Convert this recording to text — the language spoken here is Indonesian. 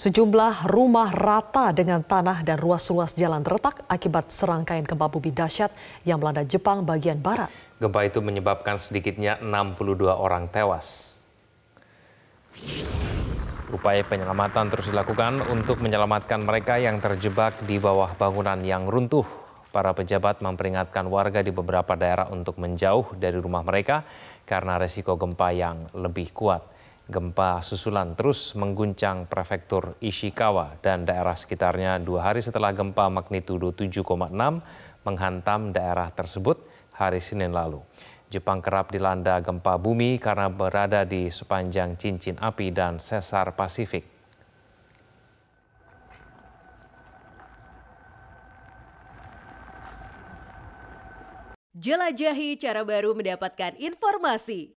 Sejumlah rumah rata dengan tanah dan ruas-ruas jalan retak akibat serangkaian gempa bumi dahsyat yang melanda Jepang bagian barat. Gempa itu menyebabkan sedikitnya 62 orang tewas. Upaya penyelamatan terus dilakukan untuk menyelamatkan mereka yang terjebak di bawah bangunan yang runtuh. Para pejabat memperingatkan warga di beberapa daerah untuk menjauh dari rumah mereka karena resiko gempa yang lebih kuat. Gempa susulan terus mengguncang prefektur Ishikawa dan daerah sekitarnya dua hari setelah gempa magnitudo 7,6 menghantam daerah tersebut hari Senin lalu. Jepang kerap dilanda gempa bumi karena berada di sepanjang cincin api dan sesar Pasifik. Jelajahi cara baru mendapatkan informasi.